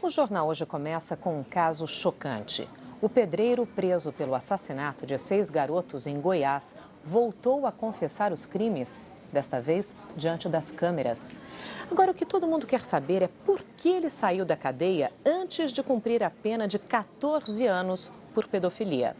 O jornal hoje começa com um caso chocante. O pedreiro preso pelo assassinato de seis garotos em Goiás voltou a confessar os crimes, desta vez diante das câmeras. Agora, o que todo mundo quer saber é por que ele saiu da cadeia antes de cumprir a pena de 14 anos por pedofilia.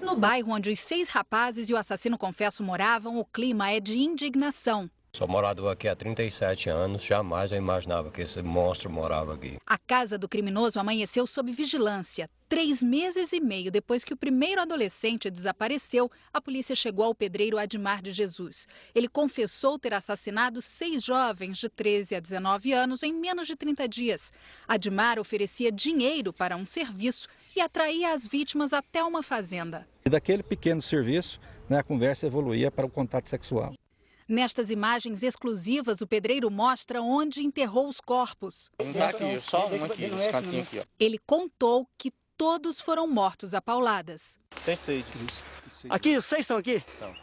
No bairro onde os seis rapazes e o assassino confesso moravam, o clima é de indignação. Sou morador aqui há 37 anos, jamais eu imaginava que esse monstro morava aqui. A casa do criminoso amanheceu sob vigilância. Três meses e meio depois que o primeiro adolescente desapareceu, a polícia chegou ao pedreiro Admar de Jesus. Ele confessou ter assassinado seis jovens de 13 a 19 anos em menos de 30 dias. Admar oferecia dinheiro para um serviço e atraía as vítimas até uma fazenda. E daquele pequeno serviço, né, a conversa evoluía para o contato sexual. Nestas imagens exclusivas, o pedreiro mostra onde enterrou os corpos. Um tá aqui, só um aqui, esse cantinho aqui. Ó. Ele contou que todos foram mortos a pauladas. Tem seis. Aqui, seis estão aqui? Estão.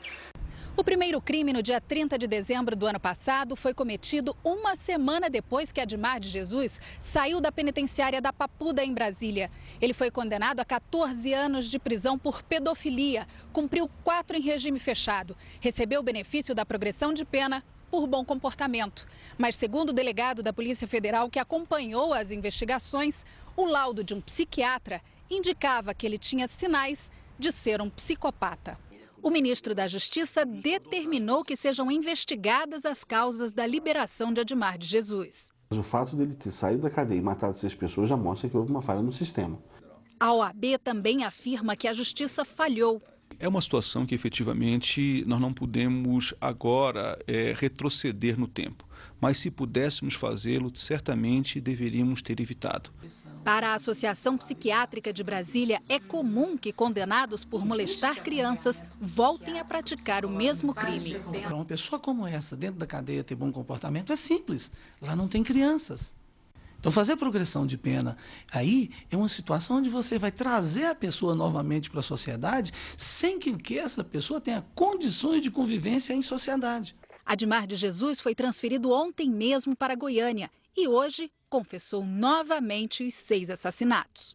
O primeiro crime, no dia 30 de dezembro do ano passado, foi cometido uma semana depois que Admar de Jesus saiu da penitenciária da Papuda, em Brasília. Ele foi condenado a 14 anos de prisão por pedofilia, cumpriu quatro em regime fechado, recebeu o benefício da progressão de pena por bom comportamento. Mas, segundo o delegado da Polícia Federal que acompanhou as investigações, o laudo de um psiquiatra indicava que ele tinha sinais de ser um psicopata. O ministro da Justiça determinou que sejam investigadas as causas da liberação de Admar de Jesus. O fato dele ter saído da cadeia e matado seis pessoas já mostra que houve uma falha no sistema. A OAB também afirma que a justiça falhou é uma situação que efetivamente nós não podemos agora é, retroceder no tempo. Mas se pudéssemos fazê-lo, certamente deveríamos ter evitado. Para a Associação Psiquiátrica de Brasília, é comum que condenados por molestar crianças voltem a praticar o mesmo crime. Para uma pessoa como essa, dentro da cadeia, ter bom comportamento é simples. Lá não tem crianças. Então, fazer progressão de pena aí é uma situação onde você vai trazer a pessoa novamente para a sociedade sem que, que essa pessoa tenha condições de convivência em sociedade. Admar de Jesus foi transferido ontem mesmo para Goiânia e hoje confessou novamente os seis assassinatos.